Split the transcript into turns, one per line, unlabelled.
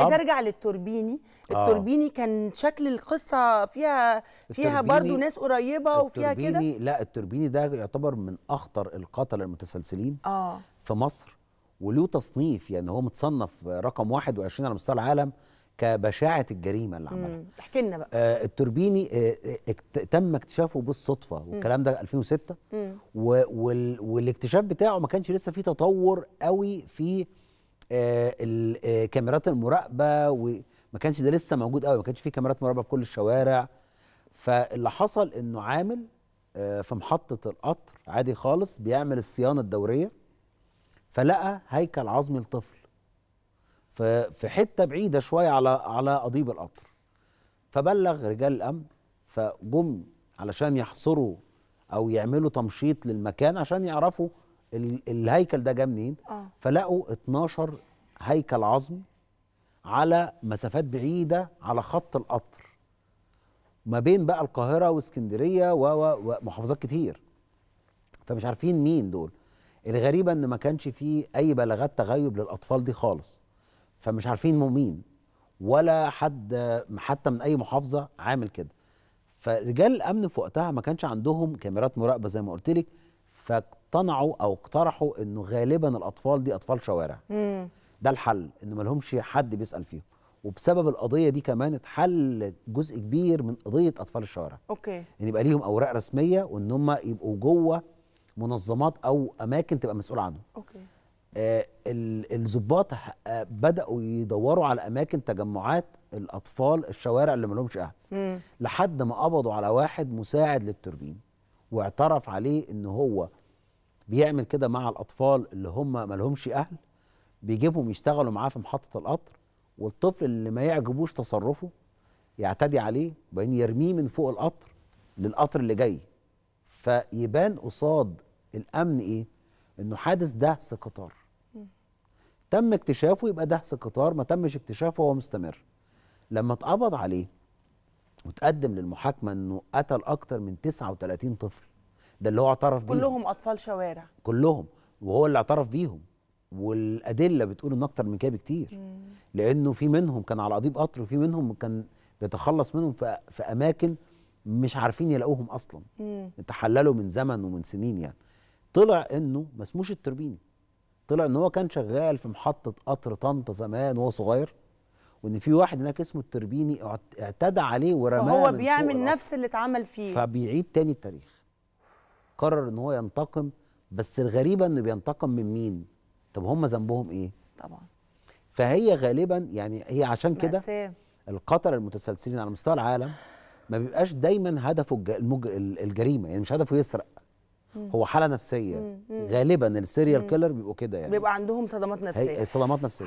عايز ارجع للتوربيني آه. التوربيني كان شكل القصه فيها فيها برضو ناس قريبه وفيها كده لا التوربيني ده يعتبر من اخطر القتله المتسلسلين آه. في مصر وله تصنيف يعني هو متصنف رقم 21 على مستوى العالم كبشاعه الجريمه اللي عملها احكي لنا بقى آه التوربيني آه, آه، تم اكتشافه بالصدفه والكلام ده 2006 وال والاكتشاف بتاعه ما كانش لسه فيه تطور قوي في آه، آه، كاميرات المراقبه وما كانش ده لسه موجود قوي ما كانش فيه كاميرات مراقبه في كل الشوارع فاللي حصل انه عامل آه، في محطه القطر عادي خالص بيعمل الصيانه الدوريه فلقى هيكل عظمي لطفل في حته بعيده شويه على على قضيب القطر فبلغ رجال الامن فجم علشان يحصروا او يعملوا تمشيط للمكان عشان يعرفوا الهيكل ده جه منين آه. فلقوا 12 هيكل عظم على مسافات بعيده على خط القطر ما بين بقى القاهره واسكندريه ومحافظات كتير فمش عارفين مين دول الغريبه ان ما كانش فيه اي بلاغات تغيب للاطفال دي خالص فمش عارفين مين ولا حد حتى من اي محافظه عامل كده فرجال الامن في وقتها ما كانش عندهم كاميرات مراقبه زي ما قلت لك اقتنعوا او اقترحوا انه غالبا الاطفال دي اطفال شوارع مم. ده الحل انه ما لهمش حد بيسال فيهم وبسبب القضيه دي كمان اتحل جزء كبير من قضيه اطفال الشوارع اوكي ان يبقى ليهم اوراق رسميه وان هم يبقوا جوه منظمات او اماكن تبقى مسؤول عنهم اوكي آه الظباط آه بداوا يدوروا على اماكن تجمعات الاطفال الشوارع اللي ما لهمش اهل لحد ما قبضوا على واحد مساعد للتوربين واعترف عليه ان هو بيعمل كده مع الاطفال اللي هم مالهمش اهل بيجيبهم يشتغلوا معاه في محطه القطر والطفل اللي ما يعجبوش تصرفه يعتدي عليه وبعدين يرميه من فوق القطر للقطر اللي جاي فيبان قصاد الامن ايه انه حادث دهس قطار تم اكتشافه يبقى دهس قطار ما تمش اكتشافه هو مستمر لما اتقبض عليه وتقدم للمحاكمه انه قتل اكتر من 39 طفل ده اللي هو اعترف بيه كلهم اطفال شوارع كلهم وهو اللي اعترف بيهم والادله بتقول ان اكتر من كده بكتير لانه في منهم كان على قضيب قطر وفي منهم كان بيتخلص منهم في, اماكن مش عارفين يلاقوهم اصلا مم. تحللوا من زمن ومن سنين يعني طلع انه ما اسموش التربيني طلع ان هو كان شغال في محطه قطر طنطا زمان وهو صغير وان في واحد هناك اسمه التربيني اعتدى عليه ورماه فهو بيعمل نفس اللي اتعمل فيه فبيعيد تاني التاريخ قرر ان هو ينتقم بس الغريبه انه بينتقم من مين طب هم ذنبهم ايه طبعا فهي غالبا يعني هي عشان كده القتله المتسلسلين على مستوى العالم ما بيبقاش دايما هدفه الج... الجريمه يعني مش هدفه يسرق هو حاله نفسيه مم. غالبا السيريال كيلر بيبقوا كده يعني بيبقى عندهم صدمات نفسيه صدمات نفسيه